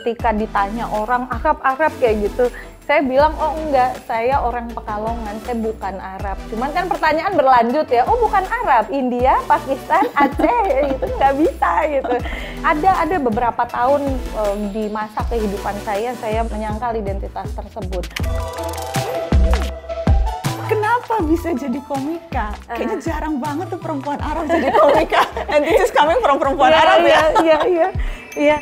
ketika ditanya orang Arab-Arab kayak gitu saya bilang oh enggak saya orang Pekalongan saya bukan Arab cuman kan pertanyaan berlanjut ya oh bukan Arab India Pakistan Aceh itu nggak bisa gitu ada ada beberapa tahun um, di masa kehidupan saya saya menyangkal identitas tersebut kenapa bisa jadi komika? Uh. Kayaknya eh. jarang banget tuh perempuan Arab jadi komika. And this is coming perempuan iya, Arab ya. Iya, iya, iya.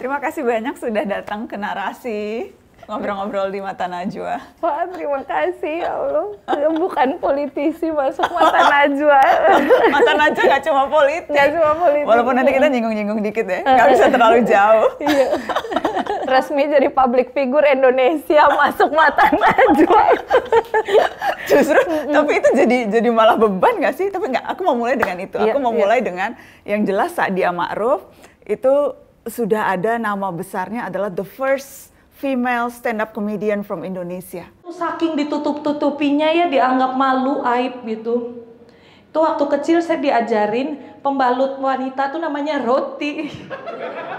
Terima kasih banyak sudah datang ke narasi ngobrol-ngobrol di Mata Najwa. Wah, terima kasih ya Allah. Bukan politisi masuk Mata Najwa. Mata Najwa gak cuma politik. Gak cuma politik. Walaupun nanti kita iya. nyinggung-nyinggung dikit ya. Gak bisa terlalu jauh. Iya. Resmi jadi public figure Indonesia masuk Mata Najwa. Justru, tapi itu jadi jadi malah beban gak sih? Tapi gak, aku mau mulai dengan itu. Iya, aku mau iya. mulai dengan yang jelas Sadia Ma'ruf itu sudah ada nama besarnya adalah the first female stand up comedian from Indonesia. Saking ditutup-tutupinya ya dianggap malu, aib gitu. Itu waktu kecil saya diajarin pembalut wanita tuh namanya roti.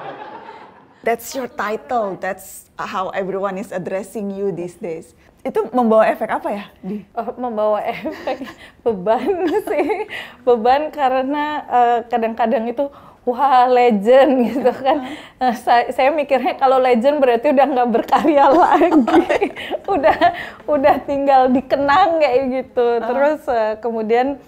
That's your title. That's how everyone is addressing you these days. Itu membawa efek apa ya? Di? Oh, membawa efek beban sih. Beban karena eh, kadang-kadang uh, kadang -kadang itu wah legend gitu kan. Nah, saya, saya mikirnya kalau legend berarti udah nggak berkarya lagi, oh, iya. udah udah tinggal dikenang kayak gitu. Terus uh, kemudian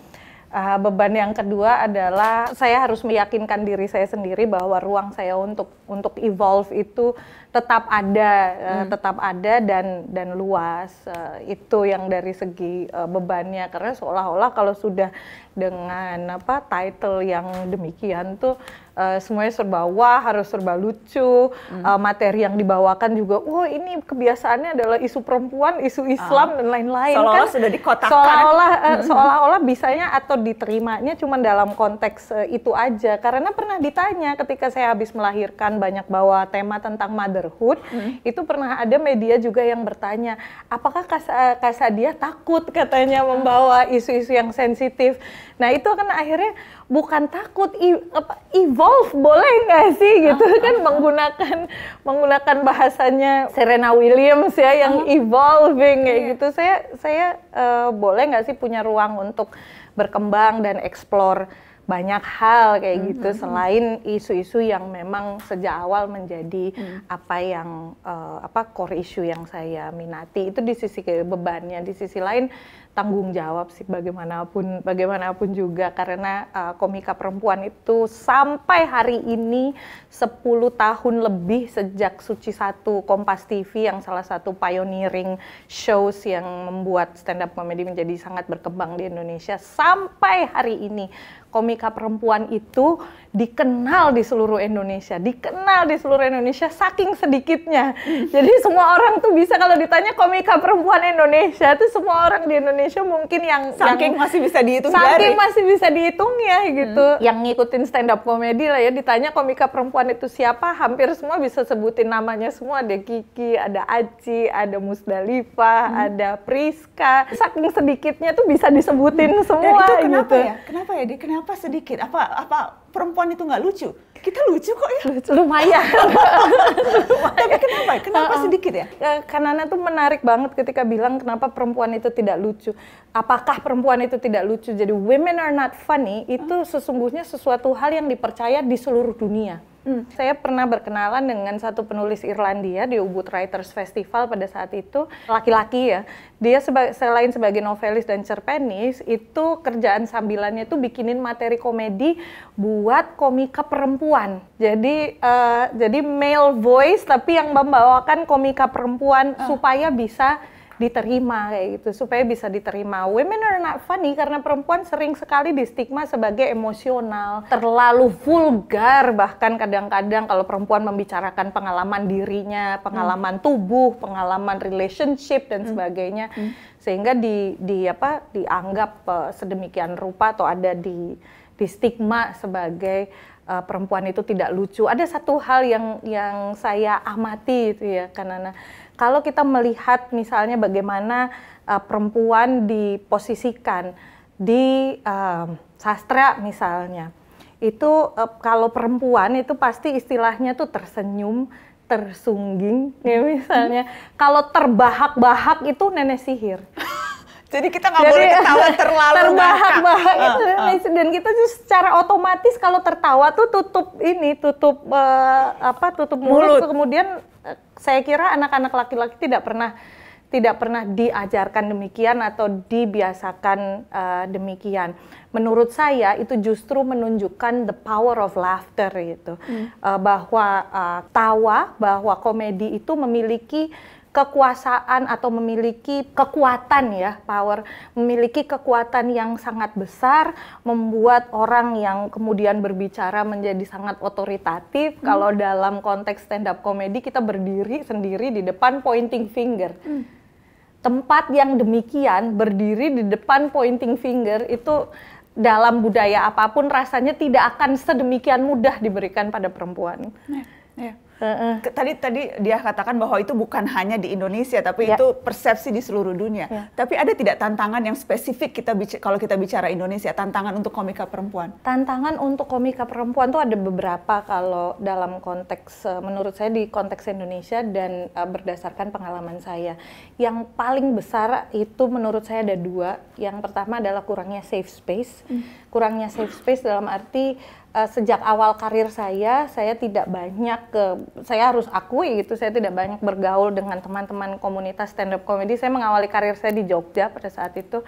uh, beban yang kedua adalah saya harus meyakinkan diri saya sendiri bahwa ruang saya untuk untuk evolve itu tetap ada, eh, hmm. tetap ada dan dan luas. Eh, itu yang dari segi eh, bebannya karena seolah-olah kalau sudah dengan apa title yang demikian tuh uh, semuanya serba wah, harus serba lucu. Hmm. Uh, materi yang dibawakan juga, oh ini kebiasaannya adalah isu perempuan, isu ah. Islam uh, dan lain-lain seolah kan. Sudah dikotakkan. Seolah-olah uh, seolah-olah bisanya atau diterimanya cuma dalam konteks uh, itu aja. Karena pernah ditanya ketika saya habis melahirkan banyak bawa tema tentang mother motherhood hmm. itu pernah ada media juga yang bertanya apakah kas dia takut katanya ah. membawa isu-isu yang sensitif nah itu kan akhirnya bukan takut evolve boleh nggak sih gitu uh, kan uh, menggunakan menggunakan bahasanya Serena Williams ya yang uh, evolving kayak yeah. gitu saya saya uh, boleh nggak sih punya ruang untuk berkembang dan explore banyak hal kayak mm -hmm. gitu hmm, hmm. selain isu-isu yang memang sejak awal menjadi mm. apa yang uh, apa core isu yang saya minati itu di sisi bebannya di sisi lain tanggung jawab sih bagaimanapun bagaimanapun juga karena uh, komika perempuan itu sampai hari ini 10 tahun lebih sejak Suci Satu Kompas TV yang salah satu pioneering shows yang membuat stand up comedy menjadi sangat berkembang di Indonesia sampai hari ini komika perempuan itu dikenal di seluruh Indonesia, dikenal di seluruh Indonesia saking sedikitnya. Hmm. Jadi semua orang tuh bisa kalau ditanya komika perempuan Indonesia tuh semua orang di Indonesia mungkin yang saking yang, masih bisa dihitung saking dari. masih bisa dihitung ya gitu. Hmm. Yang ngikutin stand up komedi lah ya ditanya komika perempuan itu siapa, hampir semua bisa sebutin namanya semua ada Kiki, ada Aci, ada Musdalifah, hmm. ada Priska. Saking sedikitnya tuh bisa disebutin hmm. semua Dan kenapa gitu. ya? Kenapa ya? kenapa sedikit? Apa apa perempuan itu nggak lucu? Kita lucu kok ya. Lucu. Lumayan. Lumayan. Tapi kenapa? Kenapa sedikit ya? Eh, Kanana tuh menarik banget ketika bilang kenapa perempuan itu tidak lucu. Apakah perempuan itu tidak lucu? Jadi women are not funny itu sesungguhnya sesuatu hal yang dipercaya di seluruh dunia Hmm, saya pernah berkenalan dengan satu penulis Irlandia di Ubud Writers Festival pada saat itu laki-laki ya. Dia seba selain sebagai novelis dan cerpenis, itu kerjaan sambilannya itu bikinin materi komedi buat komika perempuan. Jadi uh, jadi male voice tapi yang membawakan komika perempuan uh. supaya bisa diterima kayak gitu supaya bisa diterima women are not funny karena perempuan sering sekali di stigma sebagai emosional terlalu vulgar bahkan kadang-kadang kalau perempuan membicarakan pengalaman dirinya pengalaman hmm. tubuh pengalaman relationship dan hmm. sebagainya Hmm. sehingga di di apa dianggap uh, sedemikian rupa atau ada di di stigma sebagai uh, perempuan itu tidak lucu ada satu hal yang yang saya amati itu ya karena kalau kita melihat misalnya bagaimana uh, perempuan diposisikan di uh, sastra misalnya, itu uh, kalau perempuan itu pasti istilahnya tuh tersenyum, tersungging, ya misalnya. kalau terbahak-bahak itu nenek sihir. Jadi kita nggak boleh ketawa terlalu terbahak-bahak itu uh. dan kita tuh secara otomatis kalau tertawa tuh tutup ini tutup uh, apa tutup mulut, mulut. kemudian saya kira anak-anak laki-laki tidak pernah tidak pernah diajarkan demikian atau dibiasakan uh, demikian. Menurut saya itu justru menunjukkan the power of laughter itu hmm. uh, bahwa uh, tawa, bahwa komedi itu memiliki kekuasaan atau memiliki kekuatan ya power memiliki kekuatan yang sangat besar membuat orang yang kemudian berbicara menjadi sangat otoritatif hmm. kalau dalam konteks stand up komedi kita berdiri sendiri di depan pointing finger hmm. tempat yang demikian berdiri di depan pointing finger itu dalam budaya apapun rasanya tidak akan sedemikian mudah diberikan pada perempuan. Yeah, yeah. Uh, uh. Tadi tadi dia katakan bahwa itu bukan hanya di Indonesia, tapi yeah. itu persepsi di seluruh dunia. Yeah. Tapi ada tidak tantangan yang spesifik kita kalau kita bicara Indonesia, tantangan untuk komika perempuan? Tantangan untuk komika perempuan tuh ada beberapa kalau dalam konteks eh, menurut saya di konteks Indonesia dan eh, berdasarkan pengalaman saya. Yang paling besar itu menurut saya ada dua. Yang pertama adalah kurangnya safe space. Mm. Kurangnya safe space dalam arti uh, sejak awal karir saya, saya tidak banyak ke, saya harus akui gitu, saya tidak banyak bergaul dengan teman-teman komunitas stand up comedy. Saya mengawali karir saya di Jogja pada saat itu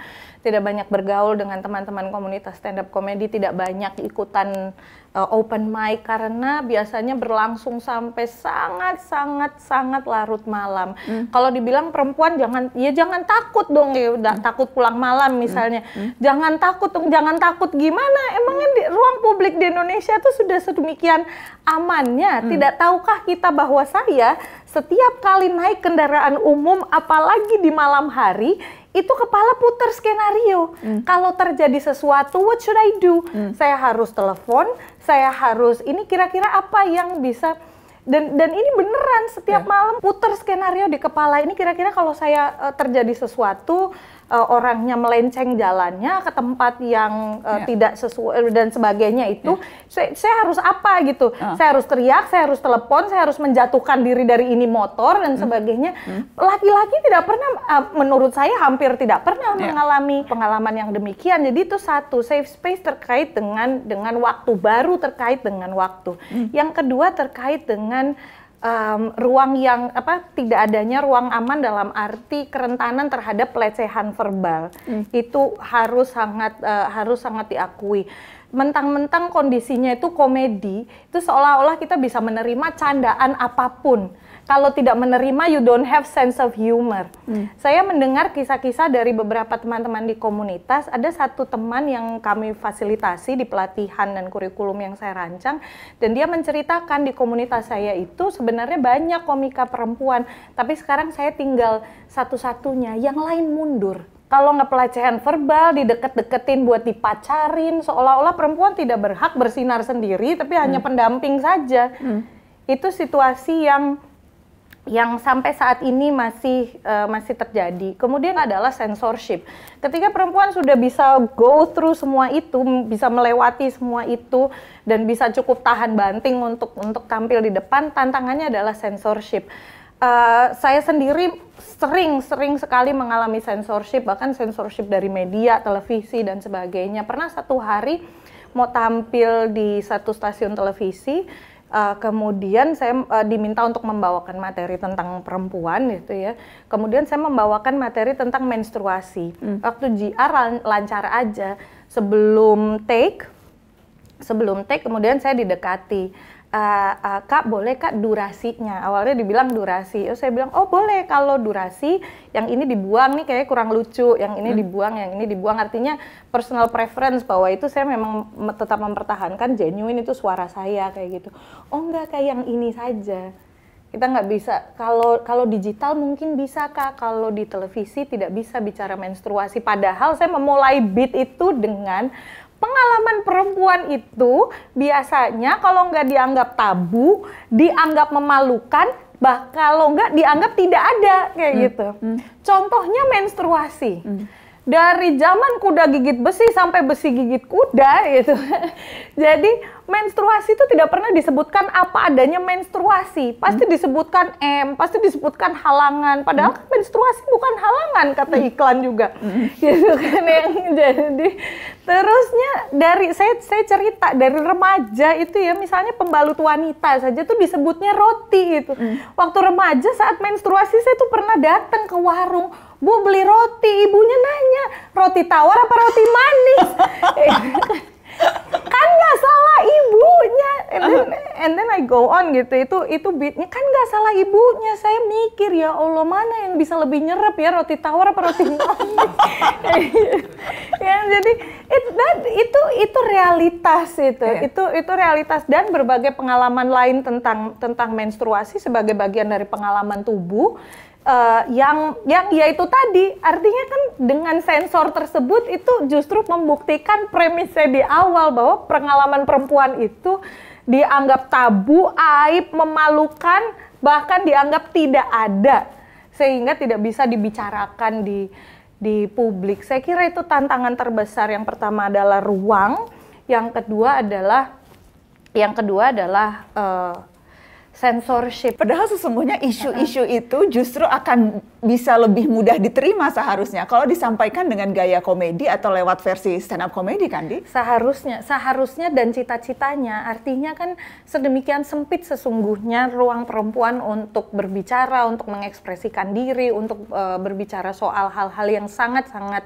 tidak banyak bergaul dengan teman-teman komunitas stand up comedy, tidak banyak ikutan uh, open mic karena biasanya berlangsung sampai sangat sangat sangat larut malam. Hmm. Kalau dibilang perempuan jangan ya jangan takut dong ya udah hmm. takut pulang malam hmm. misalnya. Hmm. Hmm. Jangan takut dong, jangan takut gimana? Emangnya di ruang publik di Indonesia itu sudah sedemikian amannya. Hmm. Tidak tahukah kita bahwa saya setiap kali naik kendaraan umum apalagi di malam hari itu kepala putar skenario. Hmm. Kalau terjadi sesuatu, what should I do? Hmm. Saya harus telepon, saya harus ini kira-kira apa yang bisa dan dan ini beneran setiap yeah. malam putar skenario di kepala ini kira-kira kalau saya uh, terjadi sesuatu uh, orangnya melenceng jalannya ke tempat yang uh, eh, yeah. tidak sesuai dan sebagainya itu yeah. saya, saya harus apa gitu uh. saya harus teriak saya harus telepon saya harus menjatuhkan diri dari ini motor dan hmm. sebagainya hmm. laki-laki hmm. tidak pernah uh, menurut saya hampir tidak pernah yeah. mengalami pengalaman yang demikian jadi itu satu safe space terkait dengan dengan waktu baru terkait dengan waktu hmm. yang kedua terkait dengan um, ruang yang apa tidak adanya ruang aman dalam arti kerentanan terhadap pelecehan verbal hmm. itu harus sangat uh, harus sangat diakui mentang-mentang kondisinya itu komedi itu seolah-olah kita bisa menerima candaan apapun kalau tidak menerima you don't have sense of humor. Hmm. Saya mendengar kisah-kisah dari beberapa teman-teman di komunitas, ada satu teman yang kami fasilitasi di pelatihan dan kurikulum yang saya rancang dan dia menceritakan di komunitas saya itu sebenarnya banyak komika perempuan, tapi sekarang saya tinggal satu-satunya, yang lain mundur kalau nggak pelecehan verbal dideket-deketin buat dipacarin seolah-olah perempuan tidak berhak bersinar sendiri tapi hmm. hanya pendamping saja hmm. itu situasi yang yang sampai saat ini masih uh, masih terjadi. Kemudian adalah censorship. Ketika perempuan sudah bisa go through semua itu, bisa melewati semua itu dan bisa cukup tahan banting untuk untuk tampil di depan, tantangannya adalah censorship. Uh, saya sendiri sering-sering sekali mengalami censorship, bahkan censorship dari media, televisi dan sebagainya. Pernah satu hari mau tampil di satu stasiun televisi uh, kemudian saya uh, diminta untuk membawakan materi tentang perempuan gitu ya kemudian saya membawakan materi tentang menstruasi hmm. waktu GR lancar aja sebelum take sebelum take kemudian saya didekati uh, uh, kak boleh kak durasinya awalnya dibilang durasi oh saya bilang oh boleh kalau durasi yang ini dibuang nih kayak kurang lucu yang ini hmm. dibuang yang ini dibuang artinya personal preference bahwa itu saya memang tetap mempertahankan genuine itu suara saya kayak gitu oh enggak kayak yang ini saja kita nggak bisa kalau kalau digital mungkin bisa kak kalau di televisi tidak bisa bicara menstruasi padahal saya memulai beat itu dengan pengalaman perempuan itu biasanya kalau nggak dianggap tabu, dianggap memalukan, bah kalau nggak dianggap tidak ada kayak hmm. gitu. Hmm. Contohnya menstruasi. Hmm. Dari zaman kuda gigit besi sampai besi gigit kuda gitu. Jadi menstruasi itu tidak pernah disebutkan apa adanya menstruasi. Pasti hmm? disebutkan M, pasti disebutkan halangan. Padahal hmm? menstruasi bukan halangan kata hmm. iklan juga. Hmm. Gitu kan yang jadi terusnya dari saya saya cerita dari remaja itu ya misalnya pembalut wanita saja tuh disebutnya roti gitu. Hmm. Waktu remaja saat menstruasi saya tuh pernah datang ke warung Bu beli roti, ibunya nanya, roti tawar apa roti manis? kan nggak salah ibunya and then, and then I go on gitu itu itu beatnya kan nggak salah ibunya saya mikir ya Allah mana yang bisa lebih nyerap ya roti tawar apa roti ya jadi it, that, itu itu realitas itu yeah. itu itu realitas dan berbagai pengalaman lain tentang tentang menstruasi sebagai bagian dari pengalaman tubuh uh, yang yang yaitu tadi artinya kan dengan sensor tersebut itu justru membuktikan premisnya di awal bahwa pengalaman perempuan itu dianggap tabu, aib, memalukan, bahkan dianggap tidak ada sehingga tidak bisa dibicarakan di di publik. Saya kira itu tantangan terbesar yang pertama adalah ruang, yang kedua adalah yang kedua adalah uh, censorship. Padahal sesungguhnya isu-isu itu justru akan bisa lebih mudah diterima seharusnya kalau disampaikan dengan gaya komedi atau lewat versi stand up komedi kan, Di? Seharusnya, seharusnya dan cita-citanya. Artinya kan sedemikian sempit sesungguhnya ruang perempuan untuk berbicara, untuk mengekspresikan diri, untuk uh, berbicara soal hal-hal yang sangat-sangat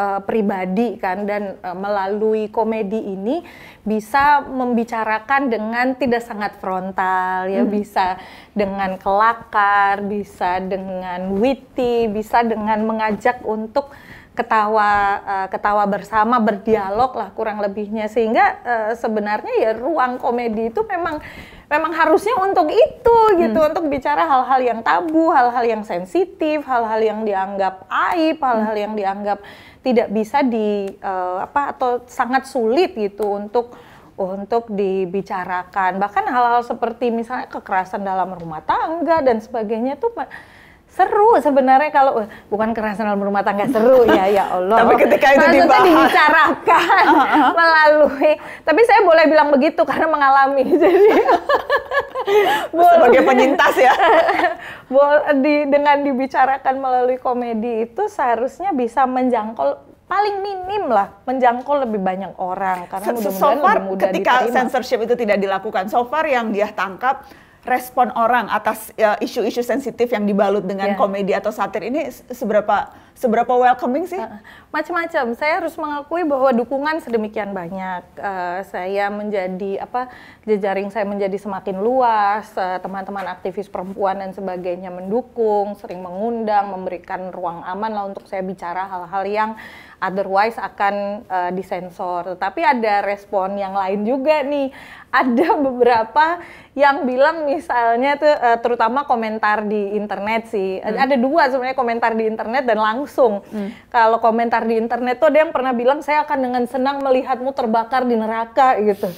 uh, pribadi kan dan uh, melalui komedi ini bisa membicarakan dengan tidak sangat frontal ya hmm. bisa dengan kelakar bisa dengan witty bisa dengan mengajak untuk ketawa uh, ketawa bersama berdialog lah kurang lebihnya sehingga uh, sebenarnya ya ruang komedi itu memang memang harusnya untuk itu gitu hmm. untuk bicara hal-hal yang tabu, hal-hal yang sensitif, hal-hal yang dianggap aib, hal-hal hmm. yang dianggap tidak bisa di uh, apa atau sangat sulit gitu untuk untuk dibicarakan bahkan hal-hal seperti misalnya kekerasan dalam rumah tangga dan sebagainya tuh seru sebenarnya kalau eh, bukan kerasan dalam rumah tangga seru ya ya Allah. Tapi ketika itu Maksudnya dibahas. dibicarakan uh -huh. melalui. Tapi saya boleh bilang begitu karena mengalami. Jadi sebagai penyintas ya. di, dengan dibicarakan melalui komedi itu seharusnya bisa menjangkau paling minim lah menjangkau lebih banyak orang karena mudah so far mudah, mudah ketika diterima. censorship itu tidak dilakukan so far yang dia tangkap respon orang atas ya, isu-isu ya, sensitif yang dibalut dengan yeah. komedi atau satir ini seberapa seberapa welcoming sih? Macam-macam. Saya harus mengakui bahwa dukungan sedemikian banyak. Uh, saya menjadi apa jejaring saya menjadi semakin luas. Eh, teman-teman uh, aktivis perempuan dan sebagainya mendukung, sering mengundang, memberikan ruang aman lah untuk saya bicara hal-hal yang otherwise akan uh, disensor. Tapi ada respon yang lain juga nih. Ada beberapa yang bilang misalnya tuh uh, terutama komentar di internet sih. Hmm. Ada dua sebenarnya komentar di internet dan langsung langsung. Hmm. Kalau komentar di internet tuh ada yang pernah bilang saya akan dengan senang melihatmu terbakar di neraka gitu.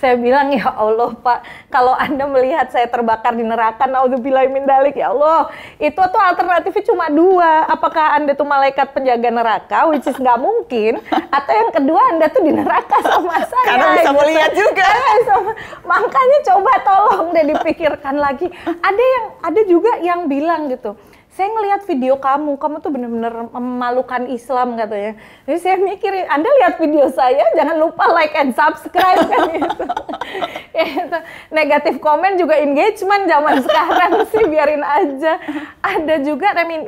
Saya bilang ya Allah Pak, kalau Anda melihat saya terbakar di neraka, naudzubillah min dalik ya Allah. Itu tuh alternatifnya cuma dua. Apakah Anda tuh malaikat penjaga neraka which is nggak mungkin atau yang kedua Anda tuh di neraka sama saya. Karena bisa gitu. melihat juga. Bisa, makanya coba tolong deh dipikirkan lagi. Ada yang ada juga yang bilang gitu saya ngelihat video kamu, kamu tuh bener-bener memalukan Islam katanya. Jadi saya mikir, Anda lihat video saya, jangan lupa like and subscribe kan gitu. ya, itu. Negatif komen juga engagement zaman sekarang sih, biarin aja. Ada juga, I mean,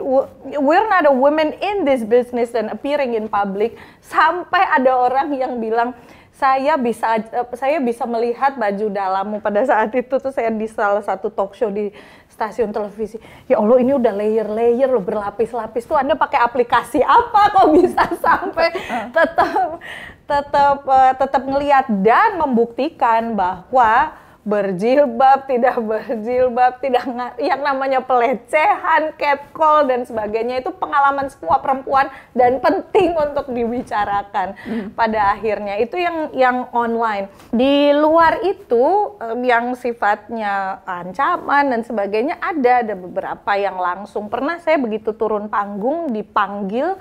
we're not a women in this business and appearing in public. Sampai ada orang yang bilang, saya bisa saya bisa melihat baju dalammu pada saat itu tuh saya di salah satu talk show di stasiun televisi. Ya Allah ini udah layer-layer loh berlapis-lapis tuh Anda pakai aplikasi apa kok bisa sampai tetap tetap eh, tetap ngelihat dan membuktikan bahwa berjilbab, tidak berjilbab, tidak yang namanya pelecehan, catcall dan sebagainya itu pengalaman semua perempuan dan penting untuk dibicarakan hmm. pada akhirnya itu yang yang online. Di luar itu yang sifatnya ancaman dan sebagainya ada ada beberapa yang langsung. Pernah saya begitu turun panggung dipanggil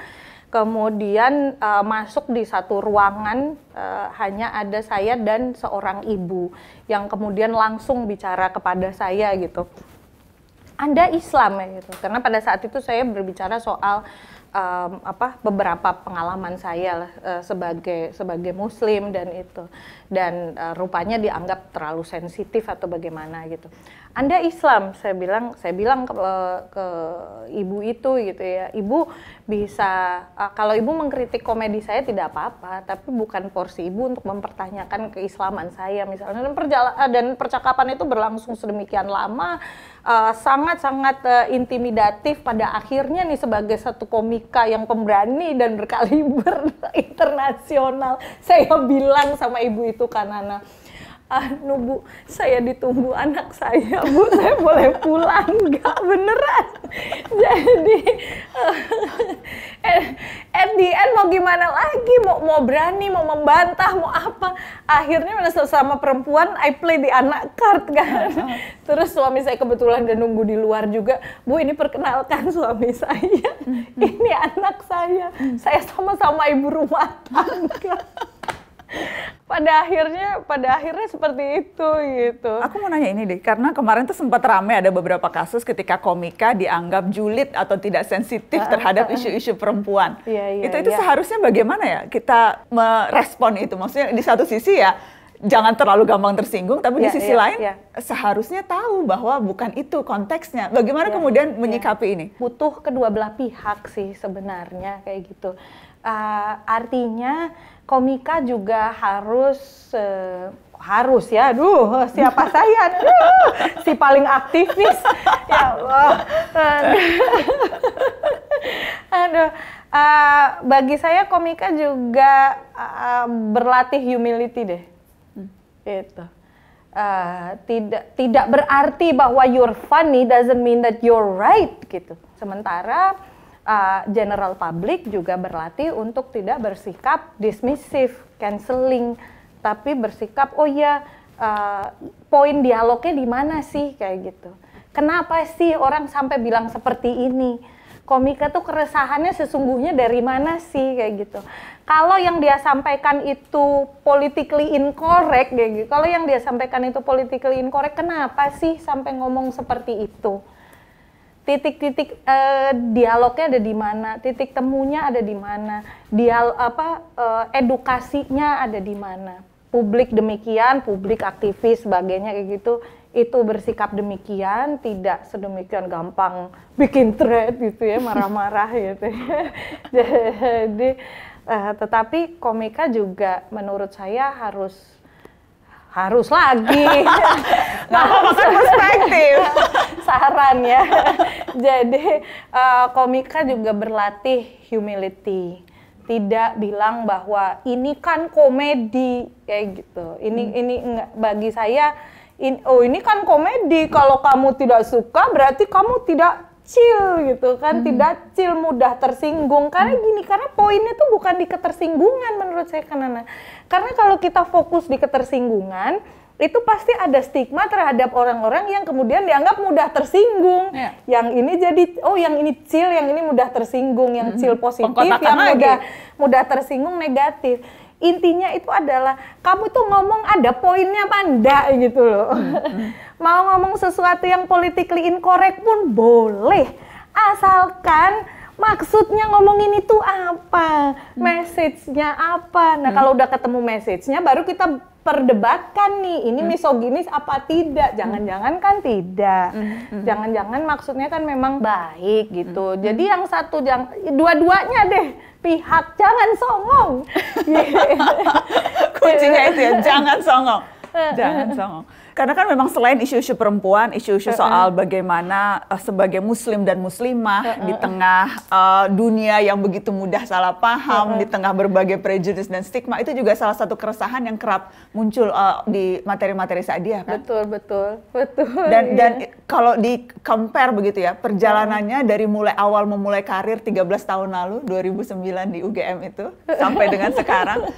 kemudian uh, masuk di satu ruangan uh, hanya ada saya dan seorang ibu yang kemudian langsung bicara kepada saya gitu. Anda Islam ya gitu. Karena pada saat itu saya berbicara soal um, apa beberapa pengalaman saya lah, uh, sebagai sebagai muslim dan itu dan uh, rupanya dianggap terlalu sensitif atau bagaimana gitu. Anda Islam, saya bilang, saya bilang ke, ke ibu itu gitu ya, ibu bisa eh, kalau ibu mengkritik komedi saya tidak apa-apa, tapi bukan porsi ibu untuk mempertanyakan keislaman saya misalnya dan, perjala, eh, dan percakapan itu berlangsung sedemikian lama, eh, sangat-sangat intimidatif pada akhirnya nih sebagai satu komika yang pemberani dan berkaliber internasional, saya bilang sama ibu itu kan ah nubu saya ditunggu anak saya bu saya boleh pulang nggak beneran jadi eh, eh, at, the end mau gimana lagi mau mau berani mau membantah mau apa akhirnya mana sama perempuan I play di anak kart kan terus suami saya kebetulan udah nunggu di luar juga bu ini perkenalkan suami saya mm-hmm. ini anak saya saya sama-sama ibu rumah tangga pada akhirnya pada akhirnya seperti itu gitu. Aku mau nanya ini deh, karena kemarin tuh sempat ramai ada beberapa kasus ketika komika dianggap julid atau tidak sensitif terhadap isu-isu perempuan. Iya, iya, itu itu iya. seharusnya bagaimana ya kita merespon itu? Maksudnya di satu sisi ya jangan terlalu gampang tersinggung, tapi yeah, di iya, sisi yeah, lain yeah. seharusnya tahu bahwa bukan itu konteksnya. Bagaimana yeah, kemudian iya. menyikapi yeah. ini? Butuh kedua belah pihak sih sebenarnya kayak gitu. Uh, artinya komika juga harus uh, harus ya, aduh siapa saya, aduh, si paling aktivis, ya Allah. aduh, uh, bagi saya komika juga uh, berlatih humility deh, hmm. itu Uh, tidak tidak berarti bahwa you're funny doesn't mean that you're right gitu. Sementara uh, general public juga berlatih untuk tidak bersikap dismissive, canceling, tapi bersikap oh ya uh, poin dialognya di mana sih kayak gitu. Kenapa sih orang sampai bilang seperti ini? Komika tuh keresahannya sesungguhnya dari mana sih kayak gitu. Kalau yang dia sampaikan itu politically incorrect kayak gitu. Kalau yang dia sampaikan itu politically incorrect, kenapa sih sampai ngomong seperti itu? titik-titik uh, dialognya ada di mana, titik temunya ada di mana, dial apa uh, edukasinya ada di mana. Publik demikian, publik aktivis sebagainya kayak gitu itu bersikap demikian tidak sedemikian gampang bikin thread gitu ya marah-marah gitu ya. jadi uh, tetapi komika juga menurut saya harus harus lagi nah, perspektif saran ya. Jadi uh, komika juga berlatih humility. Tidak bilang bahwa ini kan komedi kayak gitu. Ini hmm. ini enggak bagi saya in, oh ini kan komedi. Kalau kamu tidak suka berarti kamu tidak chill gitu kan hmm. tidak chill mudah tersinggung karena hmm. gini karena poinnya tuh bukan di ketersinggungan menurut saya karena karena kalau kita fokus di ketersinggungan itu pasti ada stigma terhadap orang-orang yang kemudian dianggap mudah tersinggung. Yeah. Yang ini jadi oh yang ini chill, yang ini mudah tersinggung, yang mm chill positif, yang lagi. mudah mudah tersinggung negatif. Intinya itu adalah kamu tuh ngomong ada poinnya panda gitu loh. Mm-hmm. Mau ngomong sesuatu yang politically incorrect pun boleh asalkan maksudnya ngomongin itu apa, mm. message-nya apa. Nah, hmm. kalau udah ketemu message-nya baru kita perdebatkan nih ini hmm. misoginis apa tidak hmm. jangan-jangan kan tidak hmm, jangan-jangan maksudnya kan memang baik gitu jadi yang satu yang dua-duanya deh pihak jangan songong kuncinya itu ya jangan songong eh, eh. jangan songong karena kan memang selain isu-isu perempuan, isu-isu soal bagaimana uh, sebagai muslim dan muslimah uh -uh. di tengah uh, dunia yang begitu mudah salah paham, uh -uh. di tengah berbagai prejudis dan stigma itu juga salah satu keresahan yang kerap muncul uh, di materi-materi Sa'diyah kan? Betul, betul. Betul. Dan iya. dan kalau di compare begitu ya, perjalanannya uh. dari mulai awal memulai karir 13 tahun lalu 2009 di UGM itu sampai dengan sekarang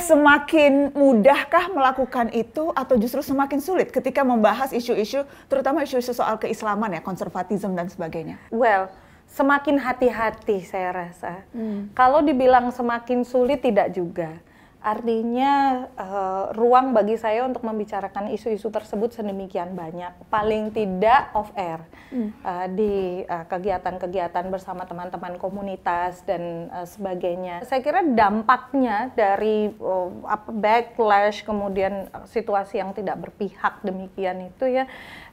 semakin mudahkah melakukan itu atau justru semakin sulit ketika membahas isu-isu terutama isu-isu soal keislaman ya konservatisme dan sebagainya? Well, semakin hati-hati saya rasa. Hmm. Kalau dibilang semakin sulit tidak juga. Artinya uh, ruang bagi saya untuk membicarakan isu-isu tersebut sedemikian banyak, paling tidak off air hmm. uh, di kegiatan eh, kegiatan-kegiatan bersama teman-teman komunitas dan uh, sebagainya. Saya kira dampaknya dari uh, backlash kemudian situasi yang tidak berpihak demikian itu ya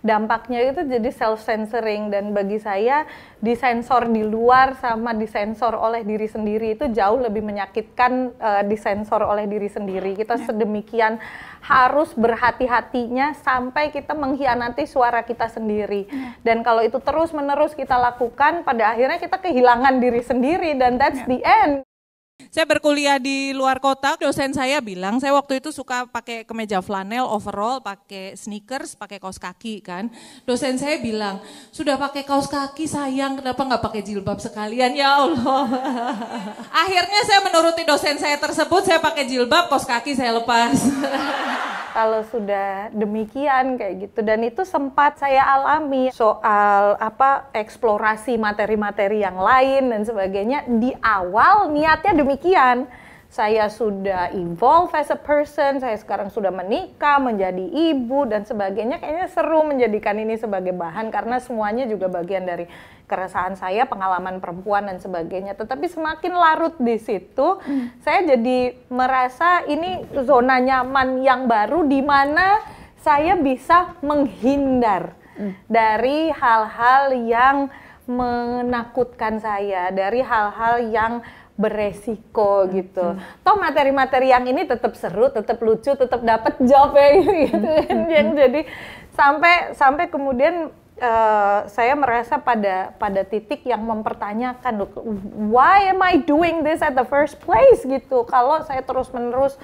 dampaknya itu jadi self censoring dan bagi saya disensor di luar sama disensor oleh diri sendiri itu jauh lebih menyakitkan uh, disensor oleh diri sendiri. Kita ya. sedemikian harus berhati-hatinya sampai kita mengkhianati suara kita sendiri. Ya. Dan kalau itu terus-menerus kita lakukan pada akhirnya kita kehilangan diri sendiri dan that's ya. the end. Saya berkuliah di luar kota, dosen saya bilang, saya waktu itu suka pakai kemeja flanel, overall, pakai sneakers, pakai kaos kaki kan. Dosen saya bilang, sudah pakai kaos kaki sayang, kenapa nggak pakai jilbab sekalian? Ya Allah. Akhirnya saya menuruti dosen saya tersebut, saya pakai jilbab, kaos kaki saya lepas. kalau sudah demikian kayak gitu dan itu sempat saya alami soal apa eksplorasi materi-materi yang lain dan sebagainya di awal niatnya demikian demikian. Saya sudah evolve as a person, saya sekarang sudah menikah, menjadi ibu, dan sebagainya. Kayaknya seru menjadikan ini sebagai bahan karena semuanya juga bagian dari keresahan saya, pengalaman perempuan, dan sebagainya. Tetapi semakin larut di situ, hmm. saya jadi merasa ini zona nyaman yang baru di mana saya bisa menghindar hmm. dari hal-hal yang menakutkan saya, dari hal-hal yang beresiko gitu. Toh materi-materi yang ini tetap seru, tetap lucu, tetap dapat job ya gitu kan. Hmm. Jadi sampai sampai kemudian Uh, saya merasa pada pada titik yang mempertanyakan why am I doing this at the first place gitu kalau saya terus menerus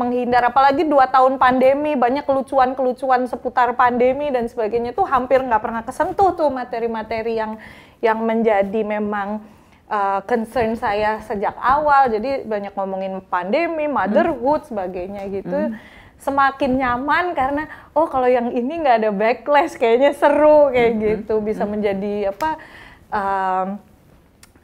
menghindar apalagi dua tahun pandemi banyak kelucuan-kelucuan seputar pandemi dan sebagainya tuh hampir nggak pernah kesentuh tuh materi-materi yang yang menjadi memang uh, concern saya sejak awal jadi banyak ngomongin pandemi hmm. motherhood hmm. sebagainya gitu hmm. semakin nyaman karena oh kalau yang ini nggak ada backlash kayaknya seru kayak hmm. gitu bisa hmm. menjadi apa um,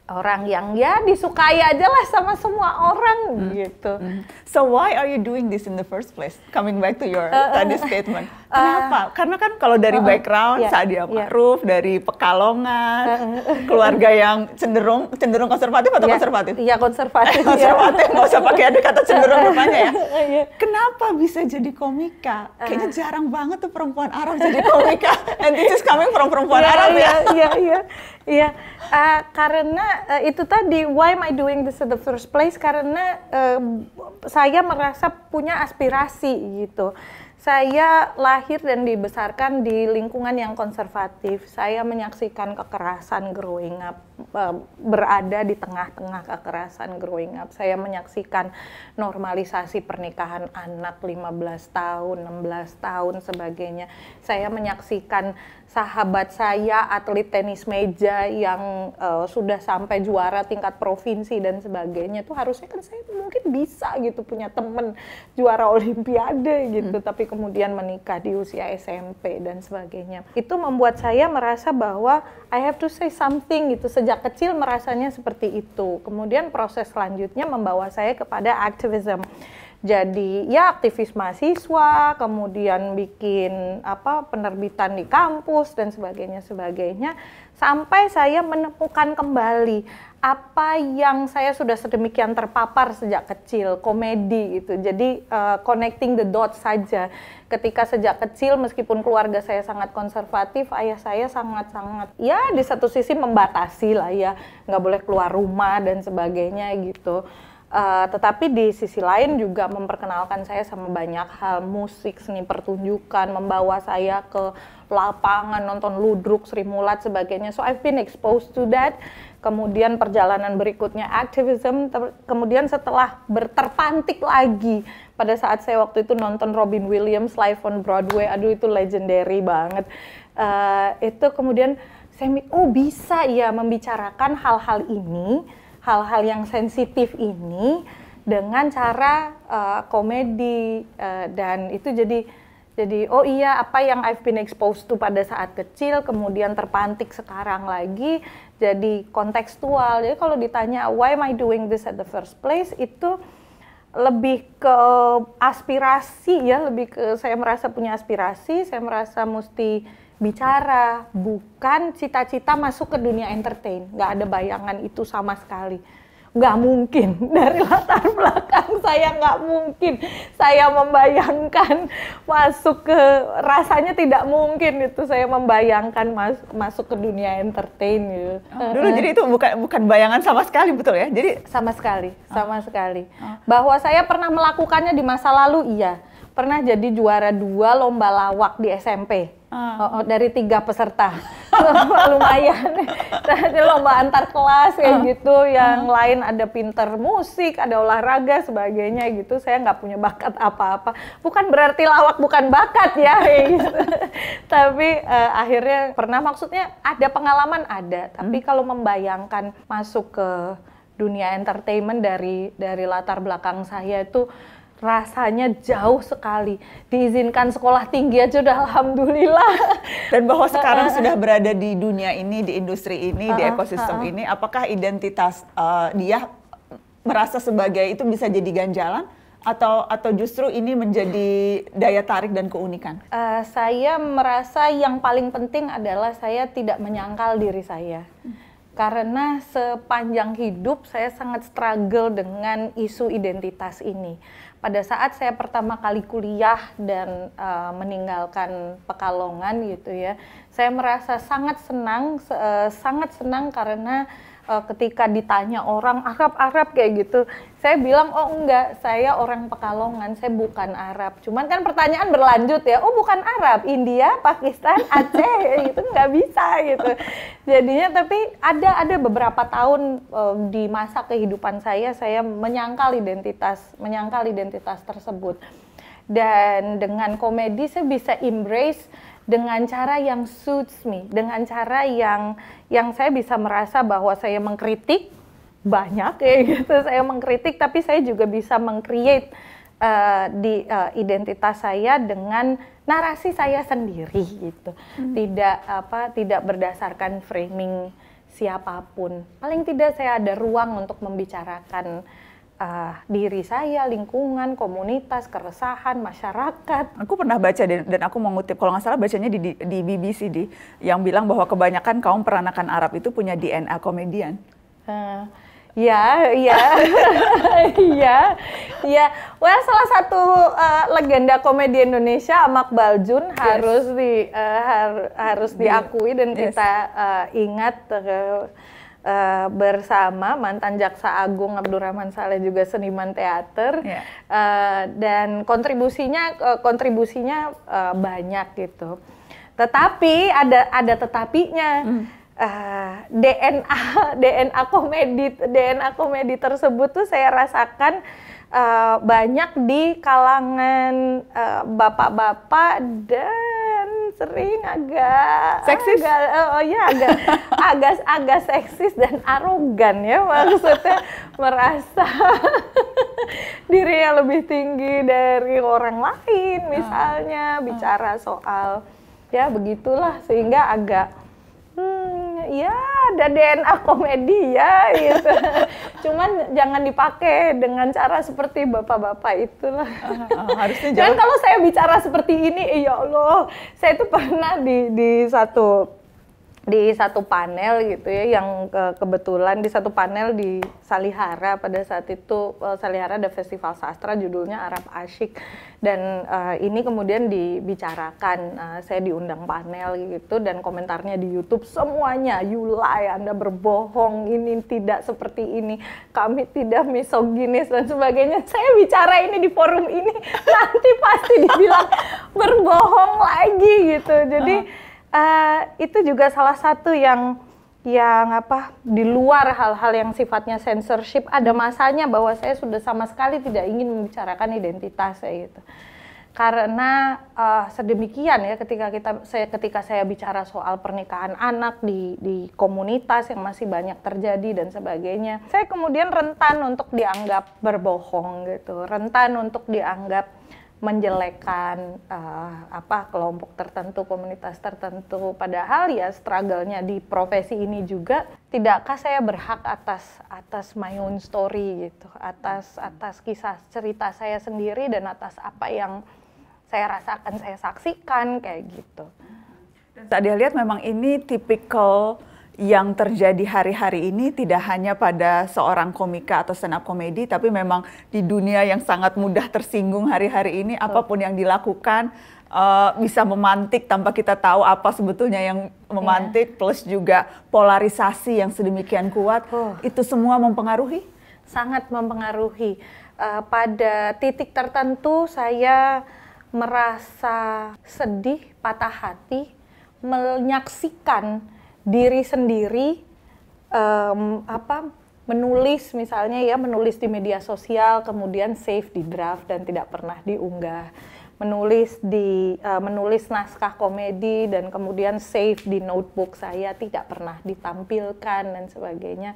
orang yang ya disukai aja lah sama semua orang hmm. gitu. Hmm. So why are you doing this in the first place? Coming back to your uh, tadi statement. Kenapa? Uh, Karena kan kalau dari uh, background yeah, Sa'dia Ma'ruf, yeah. dari Pekalongan, uh, keluarga yang cenderung cenderung konservatif atau yeah. konservatif? Iya, yeah, konservatif. konservatif, nggak usah pakai ada kata cenderung rupanya ya. yeah. Kenapa bisa jadi komika? Uh. Kayaknya jarang banget tuh perempuan Arab jadi komika. And this is coming from perempuan yeah, Arab ya. yeah, ya. Iya, iya, iya. Karena uh, itu tadi, why am I doing this in the first place? Karena uh, saya merasa punya aspirasi gitu saya lahir dan dibesarkan di lingkungan yang konservatif. Saya menyaksikan kekerasan growing up, e, berada di tengah-tengah kekerasan growing up. Saya menyaksikan normalisasi pernikahan anak 15 tahun, 16 tahun, sebagainya. Saya menyaksikan sahabat saya atlet tenis meja yang uh, sudah sampai juara tingkat provinsi dan sebagainya itu harusnya kan saya mungkin bisa gitu punya temen juara olimpiade gitu hmm. tapi kemudian menikah di usia SMP dan sebagainya itu membuat saya merasa bahwa I have to say something gitu sejak kecil merasanya seperti itu kemudian proses selanjutnya membawa saya kepada activism jadi ya aktivis mahasiswa, kemudian bikin apa penerbitan di kampus dan sebagainya sebagainya sampai saya menemukan kembali apa yang saya sudah sedemikian terpapar sejak kecil, komedi itu. Jadi uh, connecting the dots saja. Ketika sejak kecil meskipun keluarga saya sangat konservatif, ayah saya sangat-sangat ya di satu sisi membatasi lah ya, nggak boleh keluar rumah dan sebagainya gitu. Eh, tetapi di sisi lain juga memperkenalkan saya sama banyak hal musik, seni pertunjukan, membawa saya ke lapangan nonton ludruk, Sri Mulat sebagainya. So I've been exposed to that. Kemudian perjalanan berikutnya activism, kemudian setelah berterpantik lagi pada saat saya waktu itu nonton Robin Williams live on Broadway, aduh itu legendary banget. Uh, itu kemudian saya oh bisa ya membicarakan hal-hal ini hal-hal yang sensitif ini dengan cara uh, komedi uh, dan itu jadi jadi oh iya apa yang I've been exposed to pada saat kecil kemudian terpantik sekarang lagi jadi kontekstual. Jadi kalau ditanya why am I doing this at the first place itu lebih ke aspirasi ya, lebih ke saya merasa punya aspirasi, saya merasa mesti bicara, bukan cita-cita masuk ke dunia entertain. Nggak ada bayangan itu sama sekali. Nggak mungkin. Dari latar belakang saya nggak mungkin. Saya membayangkan masuk ke, rasanya tidak mungkin itu saya membayangkan mas, masuk ke dunia entertain gitu. Oh, dulu jadi itu bukan bukan bayangan sama sekali betul ya? Jadi sama sekali, oh. sama sekali. Oh. Bahwa saya pernah melakukannya di masa lalu iya. Pernah jadi juara dua lomba lawak di SMP Uh. Oh, oh, dari tiga peserta lumayan tadi lomba antar kelas kayak uh. gitu yang uh. lain ada pinter musik ada olahraga sebagainya gitu saya nggak punya bakat apa-apa bukan berarti lawak bukan bakat ya gitu. tapi uh, akhirnya pernah maksudnya ada pengalaman ada tapi hmm. kalau membayangkan masuk ke dunia entertainment dari dari latar belakang saya itu rasanya jauh sekali. Diizinkan sekolah tinggi aja udah alhamdulillah. Dan bahwa sekarang sudah berada di dunia ini, di industri ini, di ekosistem ini, apakah identitas uh, dia merasa sebagai itu bisa jadi ganjalan? atau atau justru ini menjadi daya tarik dan keunikan? Uh, saya merasa yang paling penting adalah saya tidak menyangkal diri saya. Karena sepanjang hidup saya sangat struggle dengan isu identitas ini pada saat saya pertama kali kuliah dan uh, meninggalkan Pekalongan gitu ya, saya merasa sangat senang, uh, sangat senang karena uh, ketika ditanya orang Arab-Arab kayak gitu, saya bilang oh enggak, saya orang Pekalongan, saya bukan Arab. Cuman kan pertanyaan berlanjut ya, oh bukan Arab, India, Pakistan, Aceh gitu nggak bisa gitu. Jadinya tapi ada ada beberapa tahun uh, di masa kehidupan saya saya menyangkal identitas, menyangkal identitas tersebut. Dan dengan komedi saya bisa embrace dengan cara yang suits me, dengan cara yang yang saya bisa merasa bahwa saya mengkritik banyak ya gitu, saya mengkritik tapi saya juga bisa mengcreate uh, di uh, identitas saya dengan narasi saya sendiri gitu. Hmm. Tidak apa tidak berdasarkan framing siapapun. Paling tidak saya ada ruang untuk membicarakan uh, diri saya, lingkungan, komunitas, keresahan masyarakat. Aku pernah baca dan aku mengutip kalau nggak salah bacanya di, di, BBC di yang bilang bahwa kebanyakan kaum peranakan Arab itu punya DNA komedian. Uh, ya, ya, ya, ya. Well, salah satu uh, legenda komedi Indonesia, Amak Baljun, yes. harus di uh, har, harus diakui dan yes. kita uh, ingat. Uh, uh, bersama mantan jaksa agung Abdurrahman Saleh juga seniman teater yeah. Iya. uh, dan kontribusinya uh, kontribusinya uh, banyak gitu. Tetapi ada ada tetapinya. Mm. Uh, DNA DNA komedi DNA komedi tersebut tuh saya rasakan uh, banyak di kalangan bapak-bapak uh, dan sering agak ah, seksis agak, oh ya agak agak agak seksis dan arogan ya maksudnya merasa dirinya lebih tinggi dari orang lain misalnya ah, ah. bicara soal ya begitulah sehingga agak ya ada DNA komedi ya gitu. Cuman jangan dipakai dengan cara seperti bapak-bapak itulah. Ah, ah, harusnya jangan. kalau saya bicara seperti ini, ya Allah, saya itu pernah di di satu di satu panel gitu ya yang ke kebetulan di satu panel di Salihara pada saat itu eh, Salihara ada festival sastra judulnya Arab Asyik dan uh, ini kemudian dibicarakan uh, saya diundang panel gitu dan komentarnya di YouTube semuanya Yulai Anda berbohong ini tidak seperti ini kami tidak misoginis dan sebagainya saya bicara ini di forum ini nanti pasti dibilang berbohong lagi gitu jadi uh -huh Eh, itu juga salah satu yang yang apa di luar hal-hal yang sifatnya censorship ada masanya bahwa saya sudah sama sekali tidak ingin membicarakan identitas saya gitu karena uh, sedemikian ya ketika kita saya ketika saya bicara soal pernikahan anak di di komunitas yang masih banyak terjadi dan sebagainya saya kemudian rentan untuk dianggap berbohong gitu rentan untuk dianggap menjelekan uh, apa kelompok tertentu, komunitas tertentu. Padahal ya struggle-nya di profesi ini juga tidakkah saya berhak atas atas my own story gitu, atas atas kisah cerita saya sendiri dan atas apa yang saya rasakan, saya saksikan kayak gitu. tadi lihat memang ini tipikal yang terjadi hari-hari ini tidak hanya pada seorang komika atau stand komedi tapi memang di dunia yang sangat mudah tersinggung hari-hari ini Betul. apapun yang dilakukan uh, bisa memantik tanpa kita tahu apa sebetulnya yang memantik yeah. plus juga polarisasi yang sedemikian kuat oh. itu semua mempengaruhi sangat mempengaruhi uh, pada titik tertentu saya merasa sedih patah hati menyaksikan diri sendiri um, apa menulis misalnya ya menulis di media sosial kemudian save di draft dan tidak pernah diunggah menulis di uh, menulis naskah komedi dan kemudian save di notebook saya tidak pernah ditampilkan dan sebagainya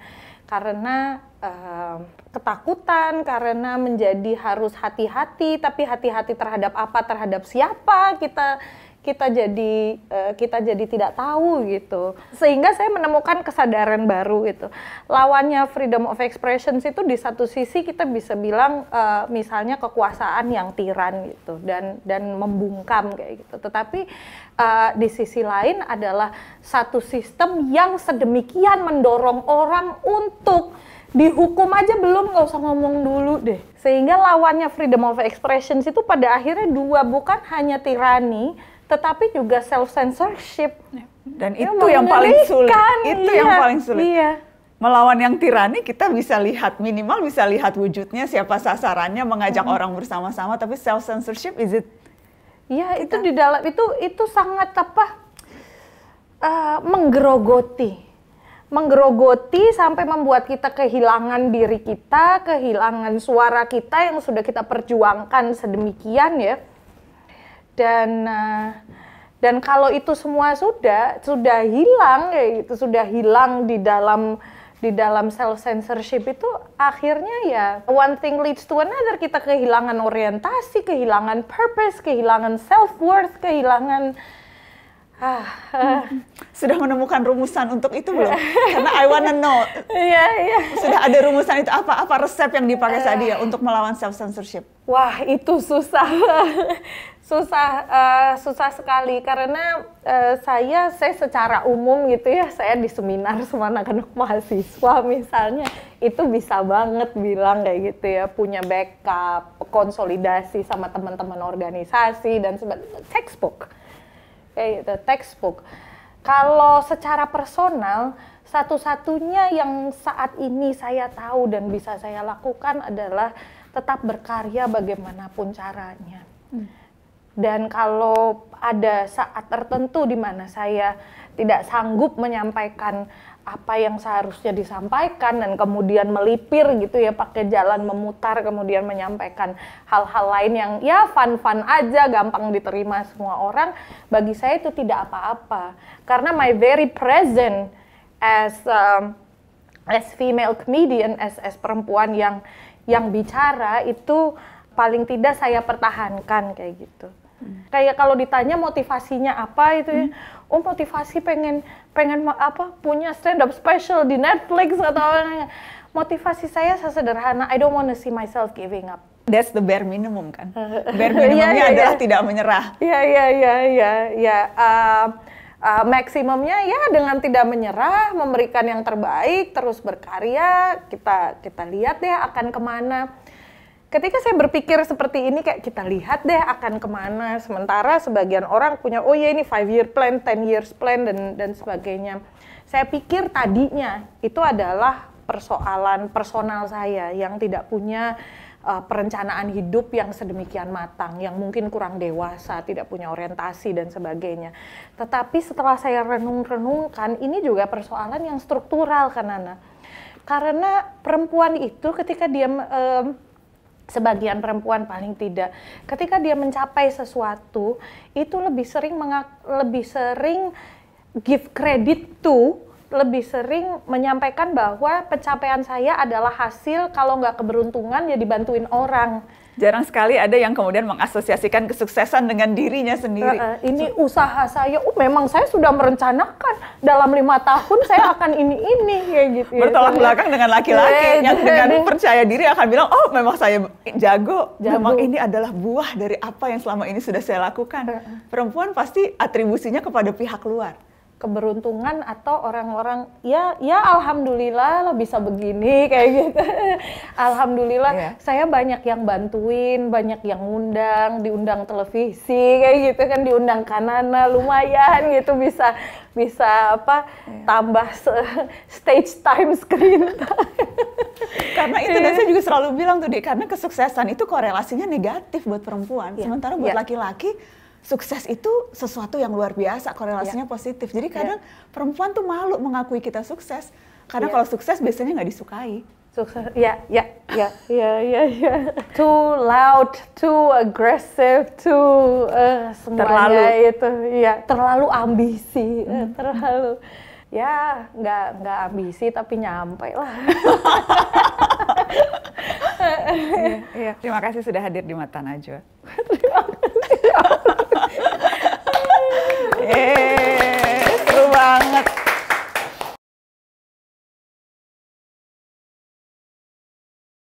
karena uh, ketakutan karena menjadi harus hati-hati tapi hati-hati terhadap apa terhadap siapa kita kita jadi uh, kita jadi tidak tahu gitu. Sehingga saya menemukan kesadaran baru gitu. Lawannya freedom of expression itu di satu sisi kita bisa bilang uh, misalnya kekuasaan yang tiran gitu dan dan membungkam kayak gitu. Tetapi uh, di sisi lain adalah satu sistem yang sedemikian mendorong orang untuk dihukum aja belum nggak usah ngomong dulu deh sehingga lawannya freedom of expression itu pada akhirnya dua bukan hanya tirani tetapi juga self censorship ya. dan ya, itu yang paling sulit itu iya, yang paling sulit iya. melawan yang tirani kita bisa lihat minimal bisa lihat wujudnya siapa sasarannya mengajak hmm. orang bersama-sama tapi self censorship is it ya itu di dalam itu itu sangat apa uh, menggerogoti menggerogoti sampai membuat kita kehilangan diri kita, kehilangan suara kita yang sudah kita perjuangkan sedemikian ya dan eh, dan kalau itu semua sudah sudah hilang ya itu sudah hilang di dalam di dalam self censorship itu akhirnya ya one thing leads to another kita kehilangan orientasi kehilangan purpose kehilangan self worth kehilangan ah, uh. sudah menemukan rumusan untuk itu belum karena I wanna know yeah, yeah. sudah ada rumusan itu apa apa resep yang dipakai uh. saat dia eh. untuk melawan self censorship wah itu susah susah uh, susah sekali karena uh, saya saya secara umum gitu ya saya di seminar sama anak-anak mahasiswa misalnya itu bisa banget bilang kayak gitu ya punya backup konsolidasi sama teman-teman organisasi dan sebagainya textbook kayak gitu textbook kalau secara personal satu-satunya yang saat ini saya tahu dan bisa saya lakukan adalah tetap berkarya bagaimanapun caranya hmm dan kalau ada saat tertentu di mana saya tidak sanggup menyampaikan apa yang seharusnya disampaikan dan kemudian melipir gitu ya pakai jalan memutar kemudian menyampaikan hal-hal lain yang ya fun-fun aja gampang diterima semua orang bagi saya itu tidak apa-apa karena my very present as um, as female comedian as as perempuan yang yang bicara itu paling tidak saya pertahankan kayak gitu. Hmm. Kayak kalau ditanya motivasinya apa itu ya, hmm. oh motivasi pengen pengen apa punya stand up special di Netflix atau apa. Motivasi saya sesederhana, I don't wanna see myself giving up. That's the bare minimum kan. Iya, bare minimumnya yeah, yeah, adalah yeah. tidak menyerah. Iya iya iya iya ya Uh, maksimumnya ya dengan tidak menyerah, memberikan yang terbaik, terus berkarya. Kita kita lihat ya akan kemana ketika saya berpikir seperti ini kayak kita lihat deh akan kemana sementara sebagian orang punya oh ya ini five year plan ten years plan dan dan sebagainya saya pikir tadinya itu adalah persoalan personal saya yang tidak punya uh, perencanaan hidup yang sedemikian matang yang mungkin kurang dewasa tidak punya orientasi dan sebagainya tetapi setelah saya renung-renungkan ini juga persoalan yang struktural kan Nana karena perempuan itu ketika dia uh, sebagian perempuan paling tidak ketika dia mencapai sesuatu itu lebih sering mengak, lebih sering give credit to lebih sering menyampaikan bahwa pencapaian saya adalah hasil kalau nggak keberuntungan ya dibantuin orang jarang sekali ada yang kemudian mengasosiasikan kesuksesan dengan dirinya sendiri. Uh, uh, ini usaha saya, oh memang saya sudah merencanakan dalam lima tahun saya akan ini ini gitu ya gitu. Bertolak ya. belakang dengan laki-laki yeah, yang dengan yeah. percaya diri akan bilang, oh memang saya jago, jago, memang ini adalah buah dari apa yang selama ini sudah saya lakukan. Uh, uh. Perempuan pasti atribusinya kepada pihak luar keberuntungan atau orang-orang ya ya alhamdulillah lah bisa begini kayak gitu. alhamdulillah yeah. saya banyak yang bantuin, banyak yang undang diundang televisi kayak gitu kan diundang kanana lumayan gitu bisa bisa apa yeah. tambah stage time screen karena itu yeah. dan saya juga selalu bilang tuh deh karena kesuksesan itu korelasinya negatif buat perempuan yeah. sementara buat iya. laki-laki yeah sukses itu sesuatu yang luar biasa, korelasinya yeah. positif. Jadi ya. kadang yeah. perempuan tuh malu mengakui kita sukses. Karena yeah. kalau sukses biasanya nggak disukai. Sukses, ya, ya, ya, ya, ya, ya. Too loud, too aggressive, too uh, semuanya terlalu. itu, ya, terlalu ambisi, eh, hmm. terlalu, ya, nggak nggak ambisi tapi nyampe lah. iya, iya. Terima kasih sudah hadir di Mata Najwa. eh seru banget.